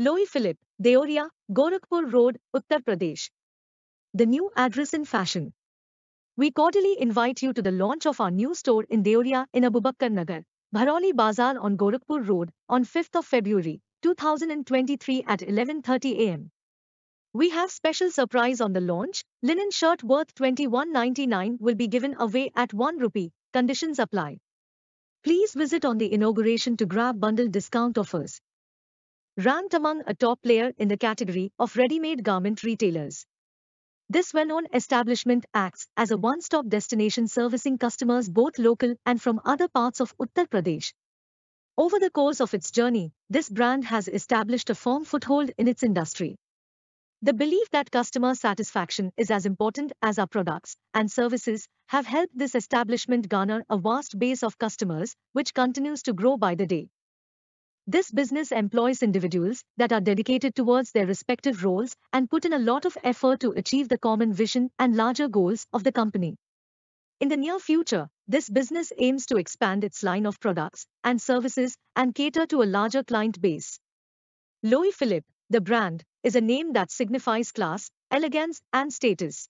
Loi Philip, Deoria, Gorakhpur Road, Uttar Pradesh. The new address in fashion. We cordially invite you to the launch of our new store in Deoria in Abubakar Nagar, Bharoli Bazaar on Gorakhpur Road on 5th of February 2023 at 11:30 a.m. We have special surprise on the launch. Linen shirt worth 21.99 will be given away at 1 rupee. Conditions apply. Please visit on the inauguration to grab bundle discount offers ranked among a top player in the category of ready-made garment retailers. This well-known establishment acts as a one-stop destination servicing customers both local and from other parts of Uttar Pradesh. Over the course of its journey, this brand has established a firm foothold in its industry. The belief that customer satisfaction is as important as our products and services have helped this establishment garner a vast base of customers, which continues to grow by the day. This business employs individuals that are dedicated towards their respective roles and put in a lot of effort to achieve the common vision and larger goals of the company. In the near future, this business aims to expand its line of products and services and cater to a larger client base. Louis Philippe, the brand, is a name that signifies class, elegance, and status.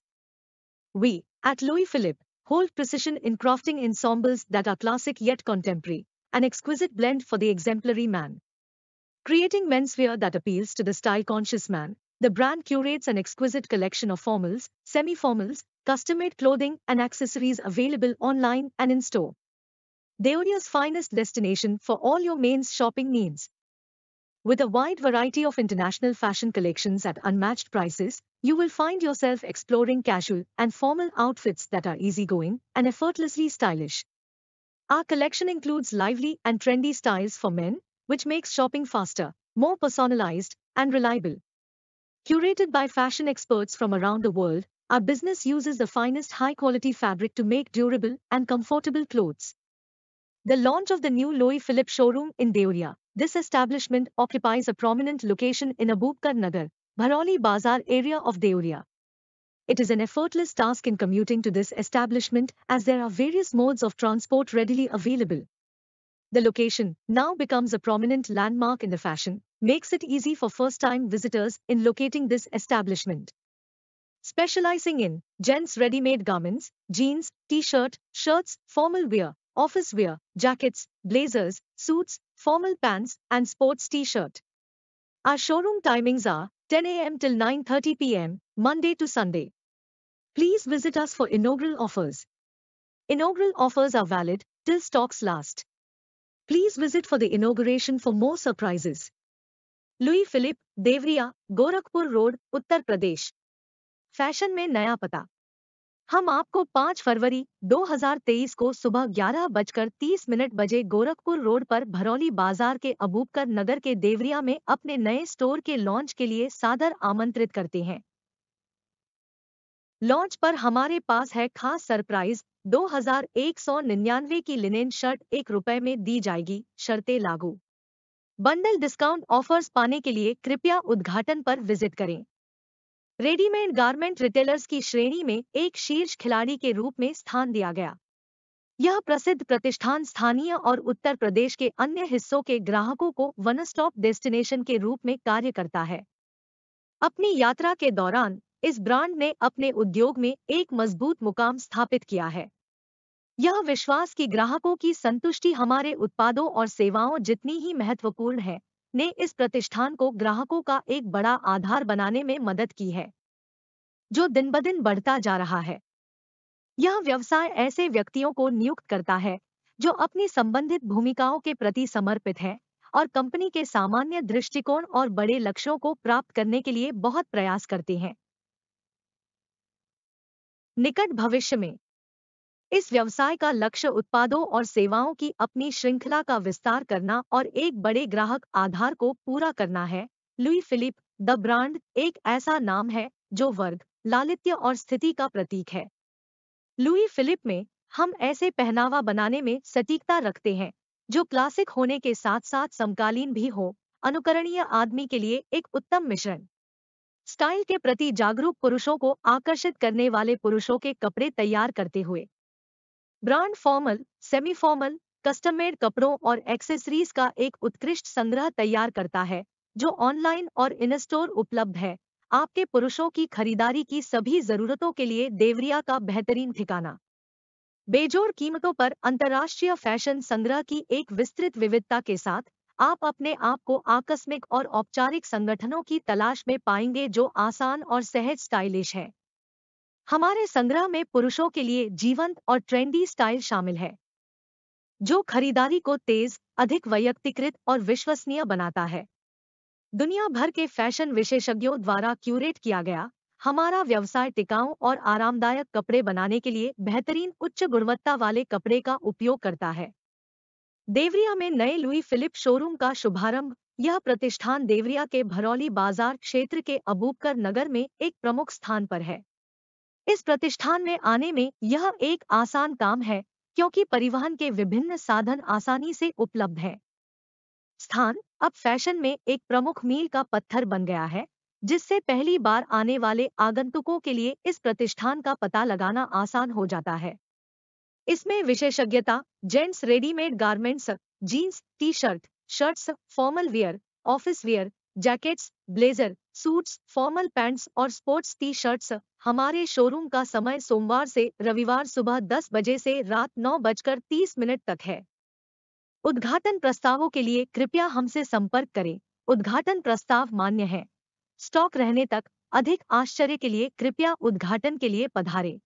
We, at Louis Philippe, hold precision in crafting ensembles that are classic yet contemporary an exquisite blend for the exemplary man. Creating menswear that appeals to the style-conscious man, the brand curates an exquisite collection of formals, semi-formals, custom-made clothing and accessories available online and in store. Deonia's finest destination for all your mains shopping needs. With a wide variety of international fashion collections at unmatched prices, you will find yourself exploring casual and formal outfits that are easygoing and effortlessly stylish. Our collection includes lively and trendy styles for men, which makes shopping faster, more personalized, and reliable. Curated by fashion experts from around the world, our business uses the finest high-quality fabric to make durable and comfortable clothes. The launch of the new Louis Philippe showroom in Deoria. This establishment occupies a prominent location in Abubkar Nagar, Bharoli Bazar area of Deoria, it is an effortless task in commuting to this establishment as there are various modes of transport readily available. The location now becomes a prominent landmark in the fashion, makes it easy for first-time visitors in locating this establishment. Specializing in gents ready-made garments, jeans, t-shirt, shirts, formal wear, office wear, jackets, blazers, suits, formal pants, and sports t-shirt. Our showroom timings are 10 a.m. till 9.30 p.m., Monday to Sunday. Please visit us for inaugural offers. Inaugural offers are valid till stocks last. Please visit for the inauguration for more surprises. Louis Philippe Devriya, Gorakhpur Road, Uttar Pradesh. Fashion mein naya pata. हम आपको 5 फरवरी 2023 को सुबह ग्यारह बजकर 30 minute बजे Gorakhpur road पर भरौली बाजार के अबूबकर नगर के देवरिया में अपने नए स्टोर के लॉन्च के लिए सादर आमंत्रित करते हैं लॉन्च पर हमारे पास है खास सरप्राइज दो हजार एक सौ निन्यानवे की लिनेन शर्ट एक रुपए में दी जाएगी शर्तें लागू बंडल डिस्काउंट ऑफर्स पाने के लिए कृपया उद्घाटन पर विजिट करें रेडीमेड गारमेंट रिटेलर्स की श्रेणी में एक शीर्ष खिलाड़ी के रूप में स्थान दिया गया यह प्रसिद्ध प्रतिष्ठान स्थानीय और उत्तर प्रदेश के अन्य हिस्सों के ग्राहकों को वन स्टॉप डेस्टिनेशन के रूप में कार्य करता है अपनी यात्रा के दौरान इस ब्रांड ने अपने उद्योग में एक मजबूत मुकाम स्थापित किया है यह विश्वास कि ग्राहकों की संतुष्टि हमारे उत्पादों और सेवाओं जितनी ही महत्वपूर्ण है ने इस प्रतिष्ठान को ग्राहकों का एक बड़ा आधार बनाने में मदद की है जो दिन ब दिन बढ़ता जा रहा है यह व्यवसाय ऐसे व्यक्तियों को नियुक्त करता है जो अपनी संबंधित भूमिकाओं के प्रति समर्पित है और कंपनी के सामान्य दृष्टिकोण और बड़े लक्ष्यों को प्राप्त करने के लिए बहुत प्रयास करते हैं निकट भविष्य में इस व्यवसाय का लक्ष्य उत्पादों और सेवाओं की अपनी श्रृंखला का विस्तार करना और एक बड़े ग्राहक आधार को पूरा करना है लुई फिलिप द ब्रांड एक ऐसा नाम है जो वर्ग लालित्य और स्थिति का प्रतीक है लुई फिलिप में हम ऐसे पहनावा बनाने में सटीकता रखते हैं जो क्लासिक होने के साथ साथ समकालीन भी हो अनुकरणीय आदमी के लिए एक उत्तम मिश्रण स्टाइल के प्रति जागरूक पुरुषों को आकर्षित करने वाले पुरुषों के कपड़े तैयार करते हुए brand formal semi formal custom made कपड़ों और एक्सेसरीज का एक उत्कृष्ट संग्रह तैयार करता है जो ऑनलाइन और इन स्टोर उपलब्ध है आपके पुरुषों की खरीदारी की सभी जरूरतों के लिए देवरिया का बेहतरीन ठिकाना बेजोड़ कीमतों पर अंतर्राष्ट्रीय फैशन संग्रह की एक विस्तृत विविधता के साथ आप अपने आप को आकस्मिक और औपचारिक संगठनों की तलाश में पाएंगे जो आसान और सहज स्टाइलिश है हमारे संग्रह में पुरुषों के लिए जीवंत और ट्रेंडी स्टाइल शामिल है जो खरीदारी को तेज अधिक वैयक्तिकृत और विश्वसनीय बनाता है दुनिया भर के फैशन विशेषज्ञों द्वारा क्यूरेट किया गया हमारा व्यवसाय टिकाऊ और आरामदायक कपड़े बनाने के लिए बेहतरीन उच्च गुणवत्ता वाले कपड़े का उपयोग करता है देवरिया में नए लुई फिलिप शोरूम का शुभारंभ यह प्रतिष्ठान देवरिया के भरौली बाजार क्षेत्र के अबूबकर नगर में एक प्रमुख स्थान पर है इस प्रतिष्ठान में आने में यह एक आसान काम है क्योंकि परिवहन के विभिन्न साधन आसानी से उपलब्ध हैं। स्थान अब फैशन में एक प्रमुख मील का पत्थर बन गया है जिससे पहली बार आने वाले आगंतुकों के लिए इस प्रतिष्ठान का पता लगाना आसान हो जाता है इसमें विशेषज्ञता gents readymade garments jeans T shirt shirts formal wear office wear jackets blazer suits formal pants और स्पोर्ट्स टी शर्ट्स हमारे शोरूम का समय सोमवार से रविवार सुबह दस बजे से रात नौ बजकर तीस मिनट तक है उद्घाटन प्रस्तावों के लिए कृपया हमसे संपर्क करें उद्घाटन प्रस्ताव मान्य है स्टॉक रहने तक अधिक आश्चर्य के लिए कृपया उद्घाटन के लिए पधारें